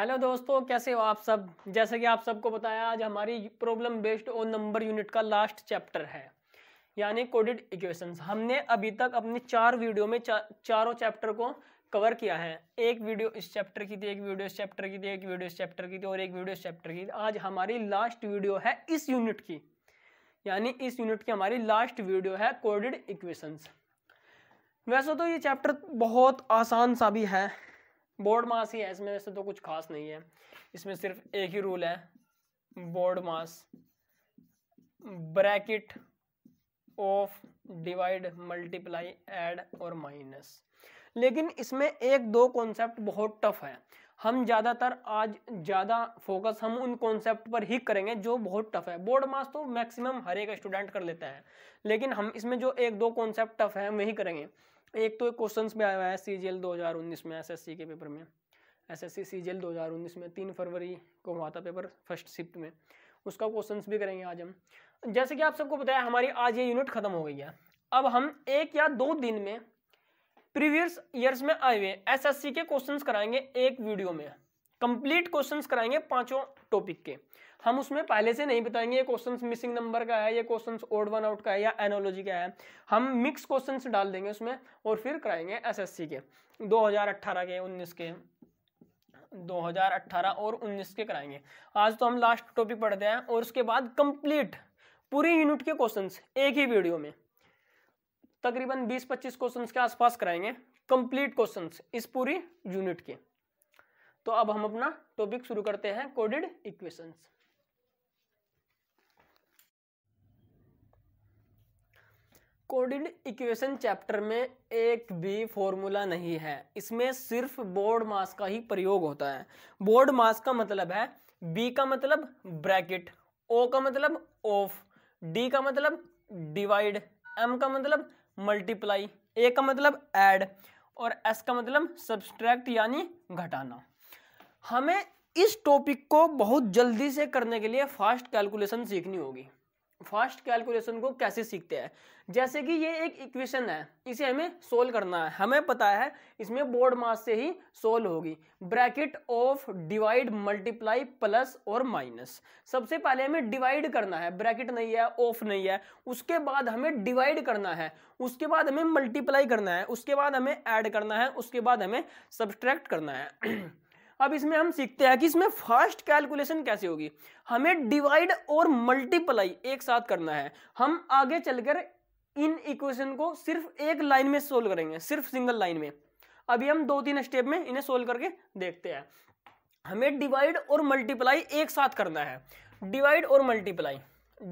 hello दोस्तों कैसे हो आप सब जैसे कि आप सबको बताया आज हमारी problem based on number unit का लास्ट चैप्टर है यानी कोडेड इक्वेशंस हमने अभी तक अपने चार वीडियो में चा, चारों चैप्टर को कवर किया है एक वीडियो इस चैप्टर की थी एक वीडियो इस चैप्टर की थी एक वीडियो इस चैप्टर की थी और एक वीडियो इस चैप्टर की थी आज हमारी लास्ट वीडियो है इस यूनिट की यानी इस यूनिट की हमारी लास्ट वीडियो है कोडेड इक्वेशंस वैसे तो ये चैप्टर बहुत आसान सा भी है बोर्ड मास ही है इसमें वैसे तो कुछ खास नहीं है इसमें सिर्फ एक ही रूल है BODMAS bracket of divide multiply add और माइनस लेकिन इसमें एक दो कॉन्सेप्ट बहुत टफ है हम ज़्यादातर आज ज़्यादा फोकस हम उन कॉन्सेप्ट पर ही करेंगे जो बहुत टफ है बोर्ड मास तो मैक्सिमम हर एक स्टूडेंट कर लेता है लेकिन हम इसमें जो एक दो कॉन्सेप्ट टफ है हम वही करेंगे एक तो क्वेश्चन में आया हुआ है सी जी एल दो हज़ार उन्नीस में एस एस सी के पेपर में S S C C G L दो हज़ार उन्नीस में तीन फरवरी को हुआ था पेपर फर्स्ट शिफ्ट में उसका क्वेश्चन भी करेंगे आज हम जैसे कि आप सबको बताया हमारी आज ये यूनिट खत्म हो गई है अब हम एक या दो दिन में प्रीवियस ईयर्स में आए हुए एसएससी के क्वेश्चंस कराएंगे एक वीडियो में कंप्लीट क्वेश्चंस कराएंगे पांचों टॉपिक के हम उसमें पहले से नहीं बताएंगे ये क्वेश्चन मिसिंग नंबर का है ये क्वेश्चन ओड वन आउट का है या एनोलॉजी का है हम मिक्स क्वेश्चन डाल देंगे उसमें और फिर कराएंगे एस के दो के उन्नीस के 2018 और 19 के कराएंगे आज तो हम लास्ट टॉपिक पढ़ते हैं और उसके बाद कंप्लीट पूरी यूनिट के क्वेश्चंस एक ही वीडियो में तकरीबन 20-25 क्वेश्चंस के आसपास कराएंगे कंप्लीट क्वेश्चंस इस पूरी यूनिट के तो अब हम अपना टॉपिक शुरू करते हैं coded equations coded equation chapter में एक भी फॉर्मूला नहीं है इसमें सिर्फ बोर्ड मास का ही प्रयोग होता है बोर्ड मास का मतलब है बी का मतलब ब्रैकेट ओ का मतलब ऑफ डी का मतलब डिवाइड एम का मतलब मल्टीप्लाई ए का मतलब ऐड और एस का मतलब सब्सट्रैक्ट यानी घटाना हमें इस टॉपिक को बहुत जल्दी से करने के लिए फास्ट कैलकुलेशन सीखनी होगी फास्ट कैलकुलेशन को कैसे सीखते हैं जैसे कि ये एक इक्वेशन है इसे हमें सोल्व करना है हमें पता है इसमें बोर्ड मास से ही सोल्व होगी bracket of divide multiply plus और माइनस सबसे पहले हमें डिवाइड करना है ब्रैकेट नहीं है ऑफ नहीं है उसके बाद हमें डिवाइड करना है उसके बाद हमें मल्टीप्लाई करना है उसके बाद हमें ऐड करना है उसके बाद हमें सब्सट्रैक्ट करना है अब इसमें हम सीखते हैं कि इसमें फास्ट कैलकुलेशन कैसे होगी हमें डिवाइड और मल्टीप्लाई एक साथ करना है हम आगे चलकर इन इक्वेशन को सिर्फ एक लाइन में सोल्व करेंगे सिर्फ सिंगल लाइन में अभी हम दो तीन स्टेप में इन्हें सोल्व करके देखते हैं हमें डिवाइड और मल्टीप्लाई एक साथ करना है डिवाइड और मल्टीप्लाई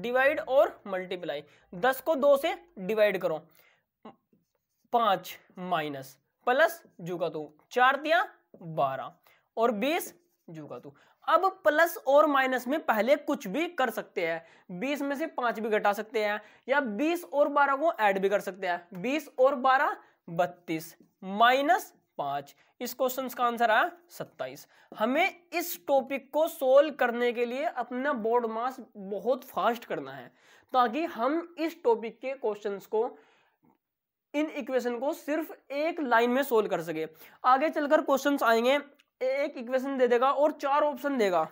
डिवाइड और मल्टीप्लाई दस को दो से डिवाइड करो पांच माइनस प्लस जू का दो तो चार दिया बारह और बीस जूगा तू अब प्लस और माइनस में पहले कुछ भी कर सकते हैं बीस में से पांच भी घटा सकते हैं या बीस और बारह को ऐड भी कर सकते हैं बीस और बारह बत्तीस माइनस पांच इस क्वेश्चन का आंसर आया सत्ताईस हमें इस टॉपिक को सोल्व करने के लिए अपना बोर्ड मास बहुत फास्ट करना है ताकि हम इस टॉपिक के क्वेश्चंस को इन इक्वेशन को सिर्फ एक लाइन में सोल्व कर सके आगे चलकर क्वेश्चंस आएंगे एक इक्वेशन दे देगा और चार ऑप्शन देगा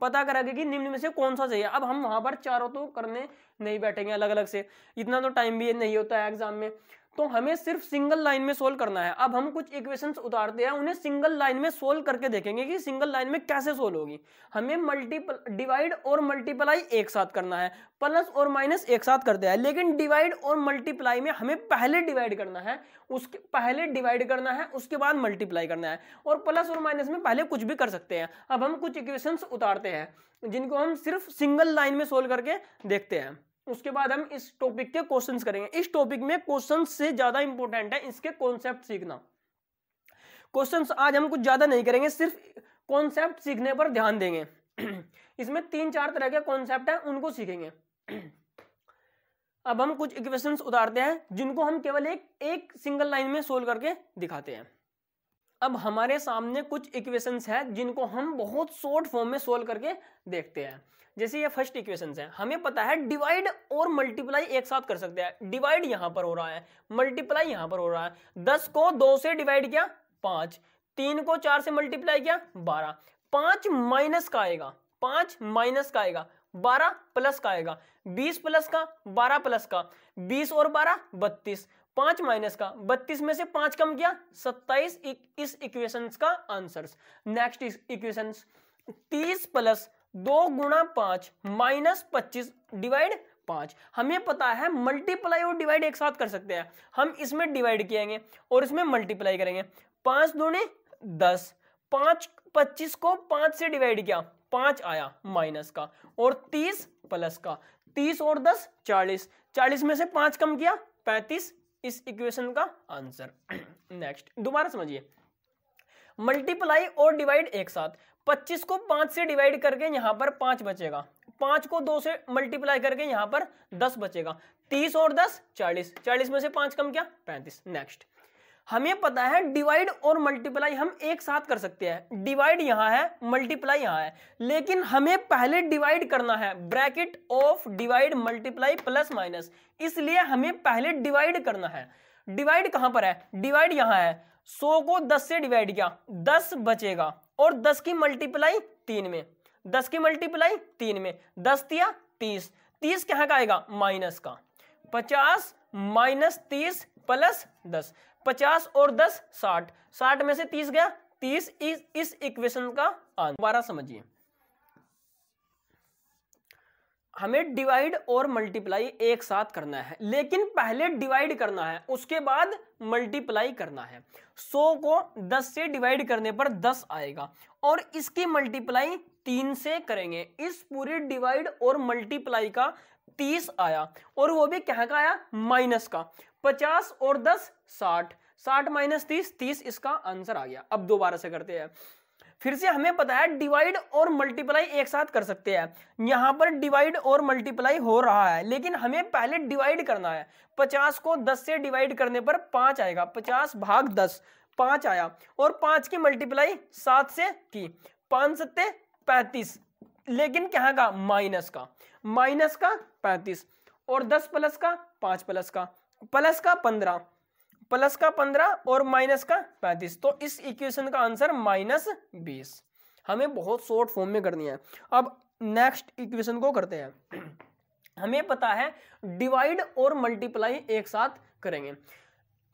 पता करेगा कि निम्न में से कौन सा चाहिए अब हम वहां पर चारों तो करने नहीं बैठेंगे अलग अलग से इतना तो टाइम भी नहीं होता है एग्जाम में तो हमें सिर्फ सिंगल लाइन में सोल्व करना है अब हम कुछ इक्वेशंस उतारते हैं उन्हें सिंगल लाइन में सोल्व करके देखेंगे कि सिंगल लाइन में कैसे सोल्व होगी हमें मल्टीपल डिवाइड और मल्टीप्लाई एक साथ करना है प्लस और माइनस एक साथ करते हैं लेकिन डिवाइड और मल्टीप्लाई में हमें पहले डिवाइड करना है उसके पहले डिवाइड करना है उसके बाद मल्टीप्लाई करना है और प्लस और माइनस में पहले कुछ भी कर सकते हैं अब हम कुछ इक्वेशंस उतारते हैं जिनको हम सिर्फ सिंगल लाइन में सोल्व करके देखते हैं उसके बाद हम इस टॉपिक के क्वेश्चन करेंगे इस टॉपिक में क्वेश्चन से ज्यादा इंपॉर्टेंट है इसके कॉन्सेप्ट सीखना क्वेश्चन आज हम कुछ ज्यादा नहीं करेंगे सिर्फ कॉन्सेप्ट सीखने पर ध्यान देंगे इसमें तीन चार तरह के कॉन्सेप्ट हैं उनको सीखेंगे अब हम कुछ इक्वेशंस उतारते हैं जिनको हम केवल एक एक सिंगल लाइन में सोल्व करके दिखाते हैं अब हमारे सामने कुछ इक्वेशंस हैं जिनको हम बहुत शॉर्ट फॉर्म में सोल्व करके देखते हैं जैसे ये फर्स्ट इक्वेशंस है हमें पता है डिवाइड और मल्टीप्लाई एक साथ कर सकते हैं डिवाइड यहां पर हो रहा है मल्टीप्लाई यहां पर हो रहा है दस को दो से डिवाइड किया पांच तीन को चार से मल्टीप्लाई किया बारह पांच माइनस का आएगा पांच माइनस का आएगा बारह प्लस का आएगा बीस प्लस का बारह प्लस का बीस और बारह बत्तीस पांच माइनस का बत्तीस में से पांच कम किया सत्ताईस इस इक्वेशन का आंसर नेक्स्ट इक्वेशन तीस प्लस दो गुणा पांच माइनस पच्चीस डिवाइड पांच हमें पता है मल्टीप्लाई और डिवाइड एक साथ कर सकते हैं हम इसमें डिवाइड किएंगे और इसमें मल्टीप्लाई करेंगे पांच दूने दस पांच पच्चीस को पांच से डिवाइड किया पांच आया माइनस का और तीस प्लस का तीस और दस चालीस चालीस में से पांच कम किया पैंतीस इस इक्वेशन का आंसर नेक्स्ट दोबारा समझिए मल्टीप्लाई और डिवाइड एक साथ 25 को 5 से डिवाइड करके यहां पर 5 बचेगा 5 को 2 से मल्टीप्लाई करके यहां पर 10 बचेगा 30 और 10 40 40 में से 5 कम क्या 35 नेक्स्ट हमें पता है डिवाइड और मल्टीप्लाई हम एक साथ कर सकते हैं डिवाइड यहां है मल्टीप्लाई यहां है लेकिन हमें पहले डिवाइड करना है bracket of divide multiply plus minus इसलिए हमें पहले डिवाइड करना है डिवाइड कहां पर है डिवाइड यहां है सो को दस से डिवाइड किया दस बचेगा और दस की मल्टीप्लाई तीन में दस की मल्टीप्लाई तीन में दस दिया तीस तीस कहां का आएगा माइनस का पचास माइनस तीस प्लस दस पचास और दस साठ साठ में से तीस गया तीस इस, इक्वेशन का आंसर दोबारा समझिए हमें डिवाइड और मल्टीप्लाई एक साथ करना है लेकिन पहले डिवाइड करना है उसके बाद मल्टीप्लाई करना है 100 को 10 से डिवाइड करने पर 10 आएगा और इसकी मल्टीप्लाई तीन से करेंगे इस पूरी डिवाइड और मल्टीप्लाई का तीस आया और वो भी कहाँ का आया माइनस का पचास और दस साठ साठ माइनस तीस तीस इसका आंसर आ गया अब दोबारा से करते हैं फिर से हमें पता है डिवाइड और मल्टीप्लाई एक साथ कर सकते हैं यहां पर डिवाइड और मल्टीप्लाई हो रहा है लेकिन हमें पहले डिवाइड करना है पचास को दस से डिवाइड करने पर पांच आएगा पचास भाग दस पांच आया और पांच की मल्टीप्लाई सात से की पांच सत्ते पैंतीस लेकिन क्या का माइनस का माइनस का पैंतीस और दस प्लस का पांच प्लस का प्लस का पंद्रह प्लस का पंद्रह और माइनस का पैंतीस तो इस इक्वेशन का आंसर माइनस बीस हमें बहुत शॉर्ट फॉर्म में करनी है अब नेक्स्ट इक्वेशन को करते हैं हमें पता है डिवाइड और मल्टीप्लाई एक साथ करेंगे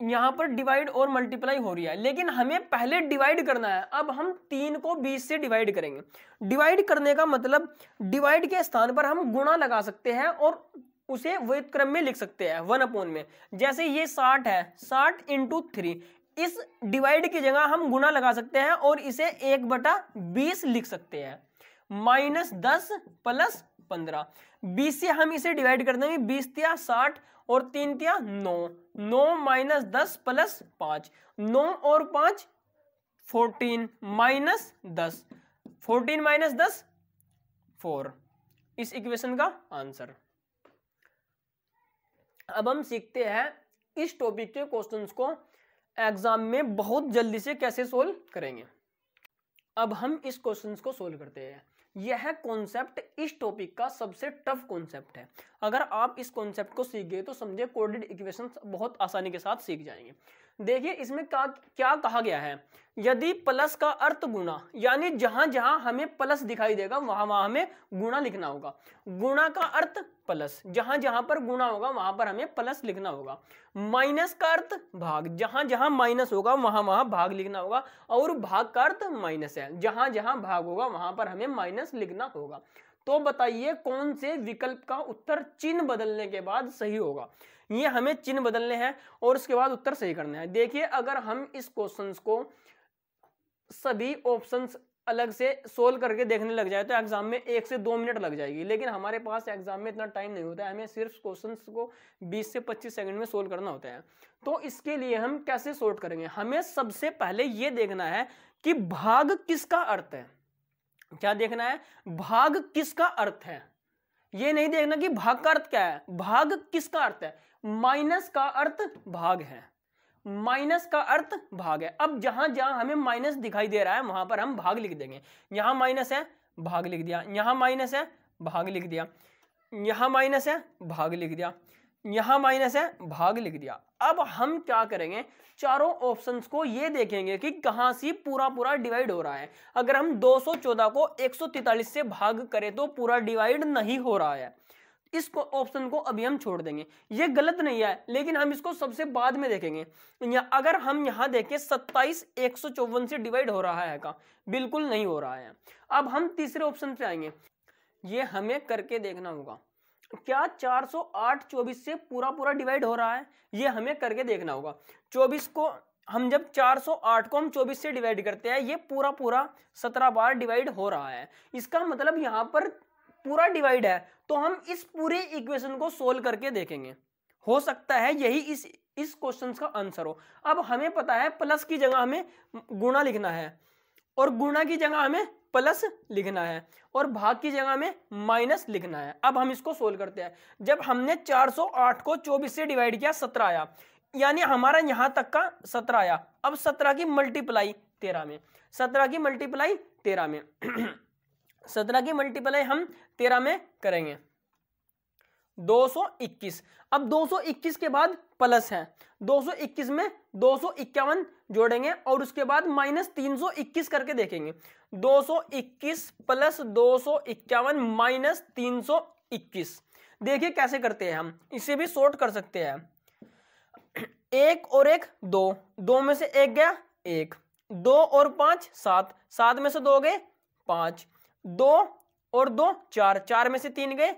यहाँ पर डिवाइड और मल्टीप्लाई हो रही है लेकिन हमें पहले डिवाइड करना है अब हम तीन को बीस से डिवाइड करेंगे डिवाइड करने का मतलब डिवाइड के स्थान पर हम गुणा लगा सकते हैं और उसे क्रम में लिख सकते हैं वन अपोन में जैसे ये साठ है साठ इंटू थ्री इस डिवाइड की जगह हम गुणा लगा सकते हैं और इसे एक बटा बीस लिख सकते हैं माइनस दस प्लस पंद्रह बीस से हम इसे डिवाइड कर देंगे बीस तिया साठ और तीन तिया नौ नौ माइनस दस प्लस पांच नौ और पांच फोर्टीन माइनस दस फोर्टीन माइनस दस फोर इस इक्वेशन का आंसर अब हम सीखते हैं इस टॉपिक के क्वेश्चंस को एग्जाम में बहुत जल्दी से कैसे सोल्व करेंगे अब हम इस क्वेश्चंस को सोल्व करते हैं यह कॉन्सेप्ट इस टॉपिक का सबसे टफ कॉन्सेप्ट है अगर आप इस कॉन्सेप्ट को सीख गए तो समझे कोडेड इक्वेशंस बहुत आसानी के साथ सीख जाएंगे देखिए इसमें का, क्या कहा गया है यदि प्लस का अर्थ गुणा यानी जहां जहां हमें प्लस दिखाई देगा वहां वहां हमें गुणा लिखना होगा गुणा का अर्थ प्लस जहां जहां पर गुणा होगा वहां पर हमें प्लस लिखना होगा माइनस का अर्थ भाग जहां जहां माइनस होगा वहां वहां भाग लिखना होगा और भाग का अर्थ माइनस है जहां जहां भाग होगा वहां पर हमें माइनस लिखना होगा तो बताइए कौन से विकल्प का उत्तर चिन्ह बदलने के बाद सही होगा ये हमें चिन्ह बदलने हैं और उसके बाद उत्तर सही करने है देखिए अगर हम इस क्वेश्चन को सभी ऑप्शन अलग से सोल्व करके देखने लग जाए तो एग्जाम में एक से दो मिनट लग जाएगी लेकिन हमारे पास एग्जाम में इतना टाइम नहीं होता है हमें सिर्फ क्वेश्चन को 20 से 25 सेकंड में सोल्व करना होता है तो इसके लिए हम कैसे सोल्व करेंगे हमें सबसे पहले ये देखना है कि भाग किसका अर्थ है क्या देखना है भाग किसका अर्थ है ये नहीं देखना कि भाग का अर्थ क्या है भाग किसका अर्थ है माइनस का अर्थ भाग है माइनस का अर्थ भाग है अब जहां जहां हमें माइनस दिखाई दे रहा है वहां पर हम भाग लिख देंगे यहां माइनस है भाग लिख दिया यहां माइनस है भाग लिख दिया यहां माइनस है भाग लिख दिया यहां माइनस है भाग लिख दिया अब हम क्या करेंगे चारों ऑप्शंस को ये देखेंगे कि कहां से पूरा पूरा डिवाइड हो रहा है अगर हम 214 को 143 से भाग करें तो पूरा डिवाइड नहीं हो रहा है इस ऑप्शन को अभी हम छोड़ देंगे ये गलत नहीं है लेकिन हम इसको सबसे बाद में देखेंगे या अगर हम यहाँ देखें सत्ताईस एक सौ चौवन से डिवाइड हो रहा है का बिल्कुल नहीं हो रहा है अब हम तीसरे ऑप्शन पे आएंगे ये हमें करके देखना होगा क्या 408 24 से पूरा पूरा डिवाइड हो रहा है ये हमें करके देखना होगा 24 को हम जब 408 को हम 24 से डिवाइड करते हैं ये पूरा पूरा 17 बार डिवाइड हो रहा है इसका मतलब यहाँ पर पूरा डिवाइड है तो हम इस पूरे इक्वेशन को सोल्व करके देखेंगे हो सकता है यही इस इस क्वेश्चंस का आंसर हो अब हमें पता है प्लस की जगह हमें गुणा लिखना है और गुणा की जगह हमें प्लस लिखना है और भाग की जगह में माइनस लिखना है अब हम इसको सोल्व करते हैं जब हमने 408 को 24 से डिवाइड किया 17 आया यानी हमारा यहां तक का 17 आया अब 17 की मल्टीप्लाई 13 में 17 की मल्टीप्लाई 13 में सत्रह की मल्टीप्लाई हम तेरह में करेंगे 221 अब 221 के बाद प्लस है 221 में दो जोड़ेंगे और उसके बाद माइनस तीन करके देखेंगे 221 प्लस दो माइनस 321 देखिए कैसे करते हैं हम इसे भी शॉर्ट कर सकते हैं एक और एक दो दो में से एक गया एक दो और पांच सात सात में से दो गए पांच दो और दो चार चार में से तीन गए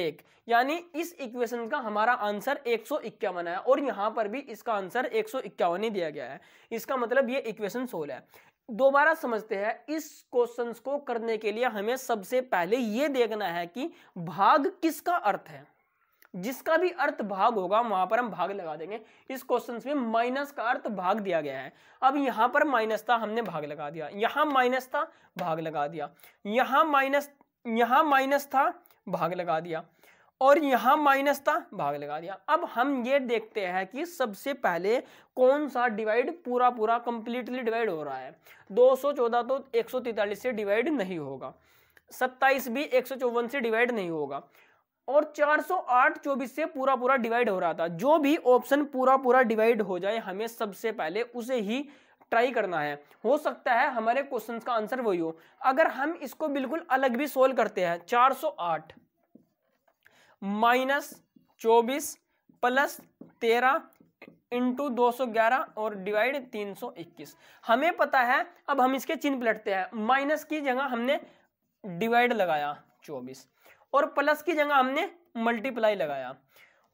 एक यानी इस इक्वेशन का हमारा आंसर एक सौ इक्यावन है और यहां पर भी इसका आंसर एक सौ इक्यावन ही दिया गया है इसका मतलब ये इक्वेशन सोलह है दोबारा समझते हैं इस क्वेश्चन को करने के लिए हमें सबसे पहले ये देखना है कि भाग किसका अर्थ है जिसका भी अर्थ भाग होगा वहां पर हम भाग लगा देंगे इस क्वेश्चन में माइनस का अर्थ भाग दिया गया है अब यहाँ पर माइनस था हमने भाग लगा दिया यहां माइनस था भाग लगा दिया यहां माइनस यहां माइनस था भाग लगा दिया और यहाँ माइनस था भाग लगा दिया अब हम ये देखते हैं कि सबसे पहले कौन सा डिवाइड पूरा पूरा कंप्लीटली डिवाइड हो रहा है 214 तो 143 से डिवाइड नहीं होगा 27 भी एक से डिवाइड नहीं होगा और 408 24 से पूरा पूरा डिवाइड हो रहा था जो भी ऑप्शन पूरा पूरा डिवाइड हो जाए हमें सबसे पहले उसे ही ट्राई करना है हो सकता है हमारे क्वेश्चन का आंसर वही हो अगर हम इसको बिल्कुल अलग भी सोल्व करते हैं 408 माइनस चौबीस प्लस तेरह इंटू दो और डिवाइड 321 हमें पता है अब हम इसके चिन्ह पलटते हैं माइनस की जगह हमने डिवाइड लगाया चौबीस और प्लस की जगह हमने मल्टीप्लाई लगाया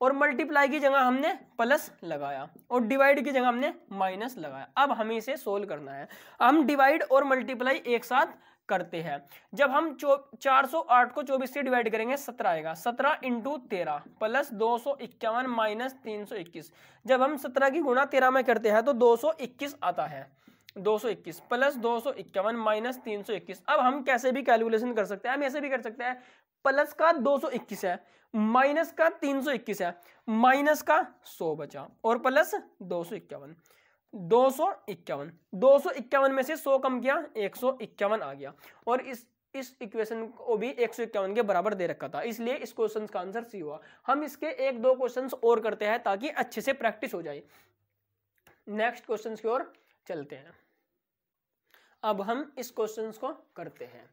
और मल्टीप्लाई की जगह हमने प्लस लगाया और डिवाइड की जगह हमने माइनस लगाया अब हमें इसे सोल्व करना है हम डिवाइड और मल्टीप्लाई एक साथ करते हैं जब हम चार सौ आठ को चौबीस से डिवाइड करेंगे सत्रह आएगा सत्रह इंटू तेरह प्लस दो सौ इक्यावन माइनस तीन सौ इक्कीस जब हम सत्रह की गुणा तेरह में करते हैं तो दो सौ इक्कीस आता है दो सौ इक्कीस प्लस दो सौ इक्यावन माइनस तीन सौ इक्कीस अब हम कैसे भी कैलकुलेशन कर सकते हैं हम ऐसे भी कर सकते हैं प्लस का 221 है माइनस का 321 है माइनस का 100 बचा और प्लस दो सौ इक्यावन दो सौ इक्यावन दो सौ इक्यावन में से 100 कम किया एक सौ इक्यावन आ गया और इस इस इक्वेशन को भी एक सौ इक्यावन के बराबर दे रखा था इसलिए इस क्वेश्चन का आंसर सी हुआ हम इसके एक दो क्वेश्चन और करते हैं ताकि अच्छे से प्रैक्टिस हो जाए नेक्स्ट क्वेश्चन की ओर चलते हैं अब हम इस क्वेश्चन को करते हैं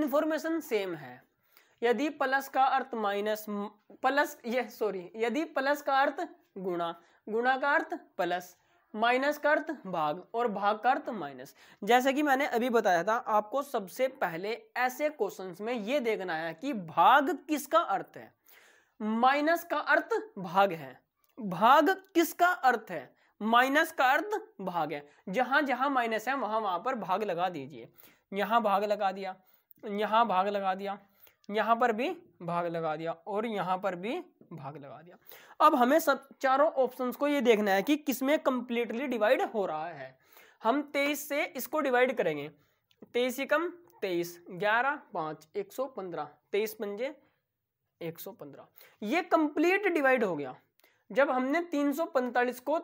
इंफॉर्मेशन सेम है यदि प्लस का अर्थ माइनस प्लस ये सॉरी यदि प्लस का अर्थ गुणा गुणा का अर्थ प्लस माइनस का अर्थ भाग और भाग का अर्थ माइनस जैसे कि मैंने अभी बताया था आपको सबसे पहले ऐसे क्वेश्चंस में ये देखना है कि भाग किसका अर्थ है माइनस का अर्थ भाग है भाग किसका अर्थ है माइनस का अर्थ भाग है जहां जहां माइनस है वहां वहां पर भाग लगा दीजिए यहां भाग लगा दिया यहां भाग लगा दिया यहाँ पर भी भाग लगा दिया और यहाँ पर भी भाग लगा दिया अब हमें सब चारों ऑप्शंस को ये देखना है कि किसमें कंप्लीटली डिवाइड हो रहा है हम तेईस से इसको डिवाइड करेंगे तेईस एकम तेईस ग्यारह पाँच एक सौ पंद्रह तेईस पंजे एक सौ पंद्रह ये कंप्लीट डिवाइड हो गया जब हमने तीन सौ पैंतालीस को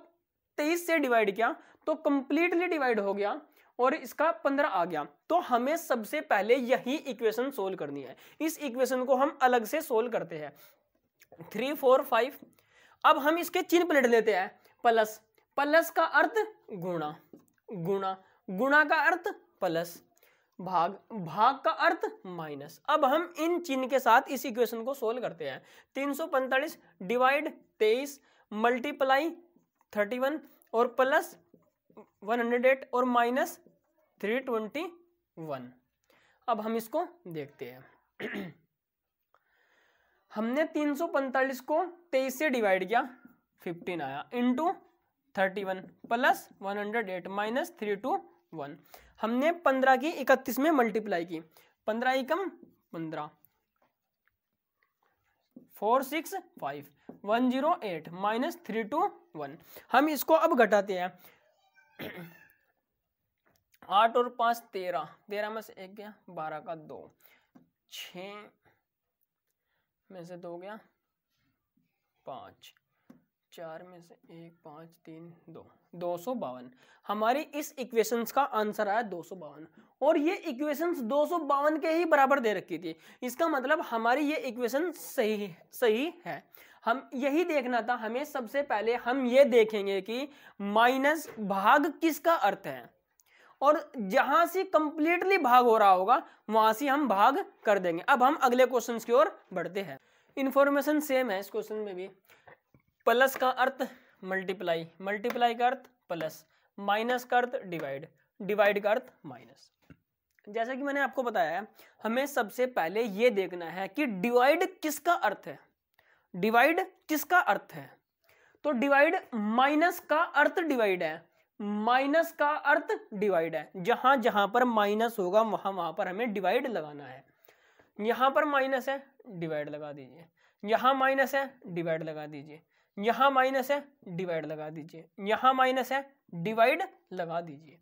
तेईस से डिवाइड किया तो कंप्लीटली डिवाइड हो गया और इसका पंद्रह आ गया तो हमें सबसे पहले यही इक्वेशन सोल्व करनी है इस इक्वेशन को हम अलग से सोल्व करते हैं थ्री फोर फाइव अब हम इसके चिन्ह पलट लेते हैं प्लस प्लस का अर्थ गुणा गुणा गुणा का अर्थ प्लस भाग भाग का अर्थ माइनस अब हम इन चिन्ह के साथ इस इक्वेशन को सोल्व करते हैं तीन सौ पैंतालीस डिवाइड तेईस मल्टीप्लाई थर्टी वन और प्लस वन हंड्रेड एट और माइनस थ्री ट्वेंटी वन अब हम इसको देखते हैं हमने तीन सौ पैंतालीस को तेईस से डिवाइड किया फिफ्टीन आया into thirty one plus one hundred eight minus three two one हमने पंद्रह की इकतीस में मल्टीप्लाई की पंद्रह एकम पंद्रह four six five one zero eight minus three two one हम इसको अब घटाते हैं आठ और पांच तेरह तेरह में से एक गया बारह का दो छ में से दो गया पाँच चार में से एक पाँच तीन दो दो सौ बावन हमारी इस इक्वेशंस का आंसर आया दो सौ बावन और ये इक्वेशंस दो सौ बावन के ही बराबर दे रखी थी इसका मतलब हमारी ये इक्वेशन सही सही है हम यही देखना था हमें सबसे पहले हम ये देखेंगे कि माइनस भाग किसका अर्थ है और जहां से कंप्लीटली भाग हो रहा होगा वहां से हम भाग कर देंगे अब हम अगले क्वेश्चन की ओर बढ़ते हैं इंफॉर्मेशन सेम है इस क्वेश्चन में भी प्लस का अर्थ मल्टीप्लाई मल्टीप्लाई का अर्थ प्लस माइनस का अर्थ डिवाइड डिवाइड का अर्थ माइनस जैसा कि मैंने आपको बताया है हमें सबसे पहले ये देखना है कि डिवाइड किसका अर्थ है डिवाइड किसका अर्थ है तो डिवाइड माइनस का अर्थ डिवाइड है माइनस का अर्थ डिवाइड है जहां जहां पर माइनस होगा वहां वहां पर हमें डिवाइड लगाना है यहां पर माइनस है डिवाइड लगा दीजिए यहाँ माइनस है डिवाइड लगा दीजिए यहाँ माइनस है डिवाइड लगा दीजिए यहाँ माइनस है डिवाइड लगा दीजिए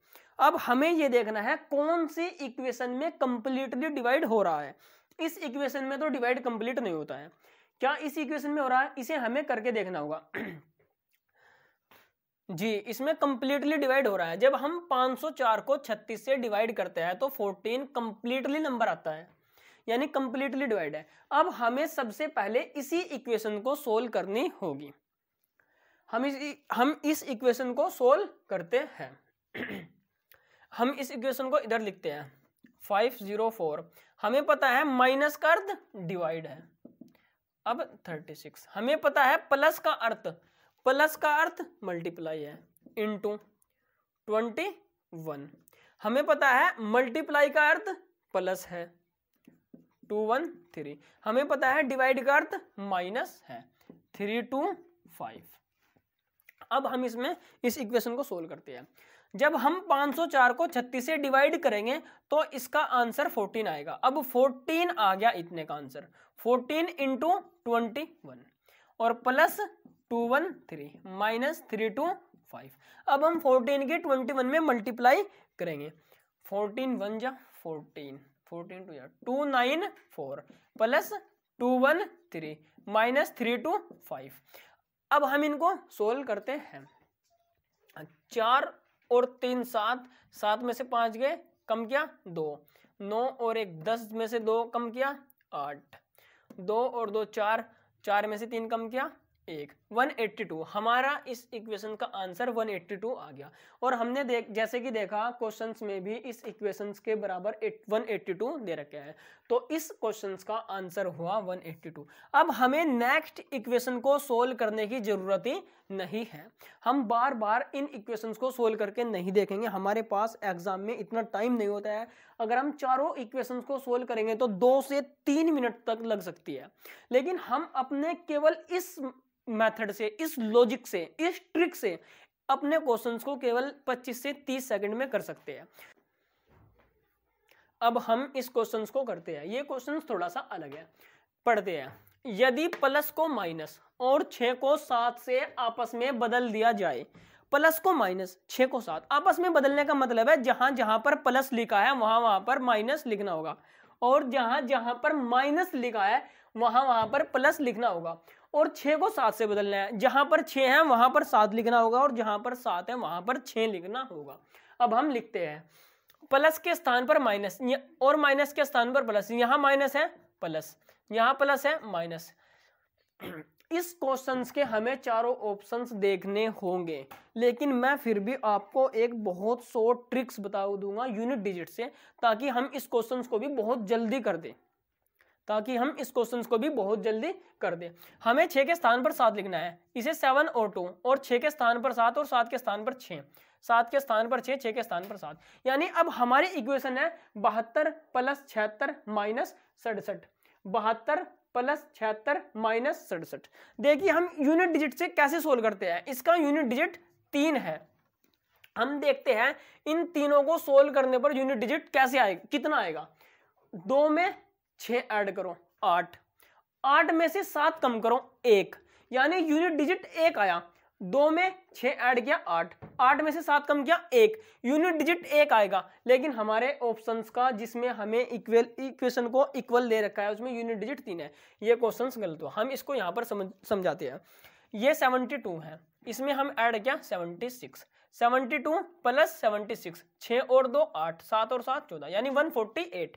अब हमें ये देखना है कौन सी इक्वेशन में कंप्लीटली डिवाइड हो रहा है इस इक्वेशन में तो डिवाइड कंप्लीट नहीं होता है क्या इस इक्वेशन में हो रहा है इसे हमें करके देखना होगा जी इसमें कंप्लीटली डिवाइड हो रहा है जब हम 504 को 36 से डिवाइड करते हैं तो 14 कंप्लीटली नंबर आता है यानी कंप्लीटली डिवाइड है अब हमें सबसे पहले इसी इक्वेशन को सोल्व करनी होगी हम इस हम इस इक्वेशन को सोल्व करते हैं हम इस इक्वेशन को इधर लिखते हैं 504 हमें पता है माइनस का अर्थ डिवाइड है अब 36 हमें पता है प्लस का अर्थ प्लस का अर्थ मल्टीप्लाई है इंटू ट्वेंटी वन हमें पता है मल्टीप्लाई का अर्थ प्लस है टू वन थ्री हमें पता है डिवाइड का अर्थ माइनस है थ्री टू फाइव अब हम इसमें इस इक्वेशन को सोल्व करते हैं जब हम 504 को 36 से डिवाइड करेंगे तो इसका आंसर 14 आएगा अब 14 आ गया इतने का आंसर 14 इंटू ट्वेंटी और plus two one three minus three two five अब हम फोर्टीन के ट्वेंटी वन में मल्टीप्लाई करेंगे फोर्टीन वन जा फोर्टीन फोर्टीन टू जा two nine four plus two one three minus three two five अब हम इनको सोल्व करते हैं चार और तीन सात सात में से पांच गए कम किया दो नौ और एक दस में से दो कम किया आठ दो और दो चार चार में से तीन कम किया एक 182 हमारा इस इक्वेशन का आंसर 182 आ गया और हमने देख जैसे कि देखा क्वेश्चंस में भी इस इक्वेशंस के बराबर 182 दे रखे हैं तो इस क्वेश्चंस का आंसर हुआ 182 अब हमें नेक्स्ट इक्वेशन को सोल्व करने की जरूरत ही नहीं है हम बार बार इन इक्वेशंस को सोल्व करके नहीं देखेंगे हमारे पास एग्जाम में इतना टाइम नहीं होता है अगर हम चारों इक्वेशंस को सोल्व करेंगे तो दो से तीन मिनट तक लग सकती है लेकिन हम अपने केवल इस मेथड से इस लॉजिक से इस ट्रिक से अपने क्वेश्चंस को केवल 25 से 30 सेकंड में कर सकते हैं अब हम इस क्वेश्चंस को करते हैं ये क्वेश्चंस थोड़ा सा अलग है पढ़ते हैं यदि प्लस को माइनस और छ को सात से आपस में बदल दिया जाए प्लस को माइनस छ को सात आपस में बदलने का मतलब है जहां जहां पर प्लस लिखा है वहां वहां पर माइनस लिखना होगा और जहां जहां पर माइनस लिखा है वहां वहां पर प्लस लिखना होगा और छे को सात से बदलना है जहां पर छे है वहां पर सात लिखना होगा और जहां पर सात है वहां पर छे लिखना होगा अब हम लिखते हैं प्लस के स्थान पर माइनस और माइनस के स्थान पर प्लस यहां माइनस है प्लस यहाँ प्लस है माइनस इस क्वेश्चन के हमें चारों ऑप्शंस देखने होंगे लेकिन मैं फिर भी आपको एक बहुत सो ट्रिक्स बता दूंगा यूनिट डिजिट से ताकि हम इस क्वेश्चन को भी बहुत जल्दी कर दें ताकि हम इस क्वेश्चन को भी बहुत जल्दी कर दें हमें छः के स्थान पर सात लिखना है इसे सेवन और टू और छः के स्थान पर सात और सात के स्थान पर छः सात के स्थान पर छः छः के स्थान पर सात यानी अब हमारी इक्वेशन है बहत्तर प्लस छिहत्तर माइनस सड़सठ बहत्तर प्लस छिहत्तर माइनस सड़सठ देखिए हम यूनिट डिजिट से कैसे सोल्व करते हैं इसका यूनिट डिजिट तीन है हम देखते हैं इन तीनों को सोल्व करने पर यूनिट डिजिट कैसे आएगा कितना आएगा दो में छ ऐड करो आठ आठ में से सात कम करो एक यानी यूनिट डिजिट एक आया दो में छह ऐड किया आठ आठ में से सात कम किया एक यूनिट डिजिट एक आएगा लेकिन हमारे ऑप्शंस का जिसमें हमें इक्वल इक्वेशन को इक्वल दे रखा है उसमें यूनिट डिजिट तीन है ये क्वेश्चन गलत हो हम इसको यहाँ पर समझ समझाते हैं ये सेवनटी टू है इसमें हम ऐड किया seventy six seventy two plus seventy six छः और दो आठ सात और सात चौदह यानी वन फोर्टी एट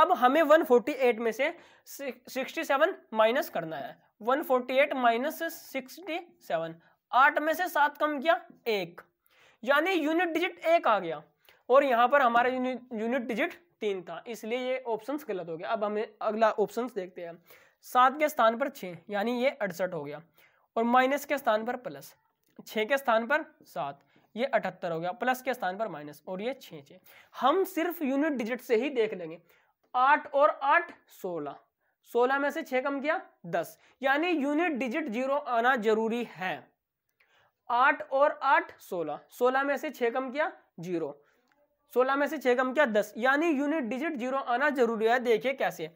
अब हमें वन फोर्टी एट में से सिक्सटी सेवन माइनस करना है one forty eight minus sixty seven आठ में से सात कम किया एक यानी यूनिट डिजिट एक आ गया और यहाँ पर हमारा यूनिट डिजिट तीन था इसलिए ये ऑप्शंस गलत हो गया अब हमें अगला ऑप्शंस देखते हैं सात के स्थान पर छ यानी ये अड़सठ हो गया और माइनस के स्थान पर प्लस छ के स्थान पर सात ये अठहत्तर हो गया प्लस के स्थान पर माइनस और ये छे छ हम सिर्फ यूनिट डिजिट से ही देख लेंगे आठ और आठ सोलह सोलह में से छ कम किया दस यानी यूनिट डिजिट जीरो आना जरूरी है आठ और आठ सोलह सोलह में से छः कम किया जीरो सोलह में से छः कम किया दस यानी यूनिट डिजिट जीरो आना जरूरी है देखिए कैसे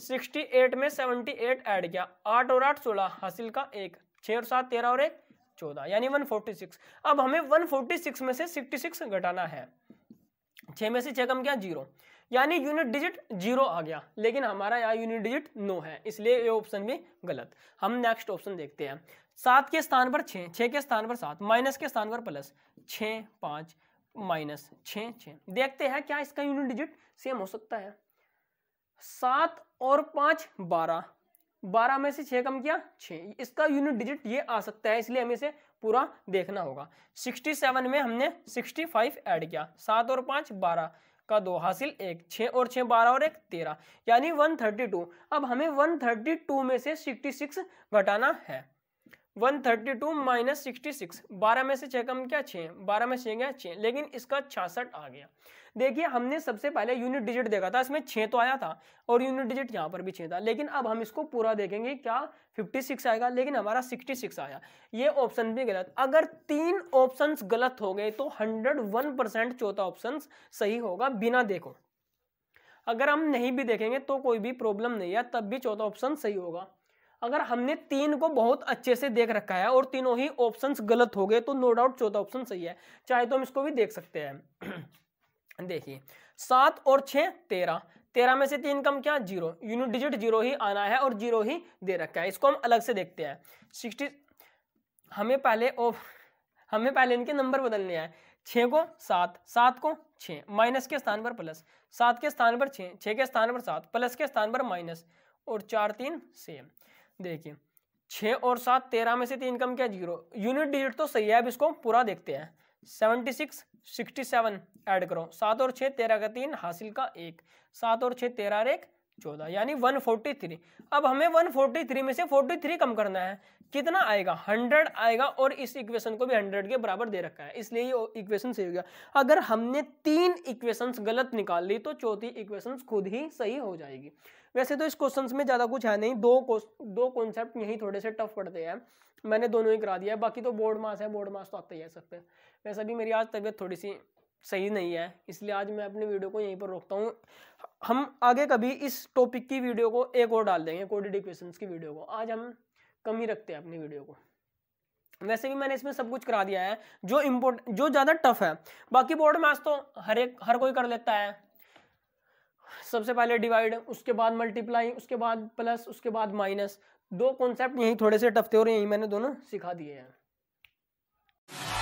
सिक्सटी एट में सेवनटी एट ऐड किया आठ और आठ सोलह हासिल का एक छः और सात तेरह और एक चौदह यानी वन फोर्टी सिक्स अब हमें वन फोर्टी सिक्स में से सिक्सटी सिक्स घटाना है छः में से छः कम किया जीरो यानी यूनिट डिजिट जीरो आ गया लेकिन हमारा यहाँ यूनिट डिजिट नो है इसलिए ये ऑप्शन भी गलत हम नेक्स्ट ऑप्शन देखते हैं सात के स्थान पर छः छः के स्थान पर सात माइनस के स्थान पर प्लस छः पाँच माइनस छः छः देखते हैं क्या इसका यूनिट डिजिट सेम हो सकता है सात और पाँच बारह बारह में से छः कम किया छः इसका यूनिट डिजिट ये आ सकता है इसलिए हमें इसे पूरा देखना होगा सिक्सटी सेवन में हमने सिक्सटी फाइव ऐड किया सात और पाँच बारह का दो हासिल एक छः और छः बारह और एक तेरह यानी वन थर्टी टू अब हमें वन थर्टी टू में से सिक्सटी सिक्स घटाना है one thirty two minus sixty six बारह में से छः कम क्या छः बारह में छः गया छः लेकिन इसका छियासठ आ गया देखिए हमने सबसे पहले यूनिट डिजिट देखा था इसमें छः तो आया था और यूनिट डिजिट यहाँ पर भी छः था लेकिन अब हम इसको पूरा देखेंगे क्या फिफ्टी सिक्स आएगा लेकिन हमारा सिक्सटी सिक्स आया ये ऑप्शन भी गलत अगर तीन ऑप्शन गलत हो गए तो हंड्रेड वन परसेंट चौथा ऑप्शन सही होगा बिना देखो अगर हम नहीं भी देखेंगे तो कोई भी प्रॉब्लम नहीं है तब भी चौथा ऑप्शन सही होगा अगर हमने तीन को बहुत अच्छे से देख रखा है और तीनों ही ऑप्शंस गलत हो गए तो नो डाउट चौथा ऑप्शन सही है चाहे तो हम इसको भी देख सकते हैं देखिए सात और छ तेरह तेरह में से तीन कम क्या जीरो यूनिट डिजिट जीरो ही आना है और जीरो ही दे रखा है इसको हम अलग से देखते हैं सिक्सटी हमें पहले ओ, हमें पहले इनके नंबर बदलने हैं छ को सात सात को छ माइनस के स्थान पर प्लस सात के स्थान पर छ छ के स्थान पर सात प्लस के स्थान पर माइनस और चार तीन सेम देखिए छः और सात तेरह में से तीन कम क्या जीरो यूनिट डिजिट तो सही है अब इसको पूरा देखते हैं seventy six sixty seven add करो सात और छः तेरह का तीन हासिल का एक सात और छः तेरह एक चौदह यानी वन फोर्टी थ्री अब हमें वन फोर्टी थ्री में से फोर्टी थ्री कम करना है कितना आएगा हंड्रेड आएगा और इस इक्वेशन को भी हंड्रेड के बराबर दे रखा है इसलिए ये इक्वेशन सही हो गया अगर हमने तीन इक्वेशंस गलत निकाल ली तो चौथी इक्वेशन खुद ही सही हो जाएगी वैसे तो इस क्वेश्चन में ज़्यादा कुछ है नहीं दो दो कॉन्सेप्ट यहीं थोड़े से टफ पड़ते हैं मैंने दोनों ही करा दिया है बाकी तो बोर्ड मास है बोर्ड मास तो आते ही है सब पे वैसे भी मेरी आज तबीयत थोड़ी सी सही नहीं है इसलिए आज मैं अपनी वीडियो को यहीं पर रोकता हूँ हम आगे कभी इस टॉपिक की वीडियो को एक और डाल देंगे कोडेड इक्वेशंस की वीडियो को आज हम कम ही रखते हैं अपनी वीडियो को वैसे भी मैंने इसमें सब कुछ करा दिया है जो इम्पोर्ट जो ज़्यादा टफ है बाकी बोर्ड मैथ्स तो हर एक हर कोई कर लेता है सबसे पहले डिवाइड उसके बाद मल्टीप्लाई उसके बाद प्लस उसके बाद माइनस दो कॉन्सेप्ट यही थोड़े से टफ थे और यही मैंने दोनों सिखा दिए हैं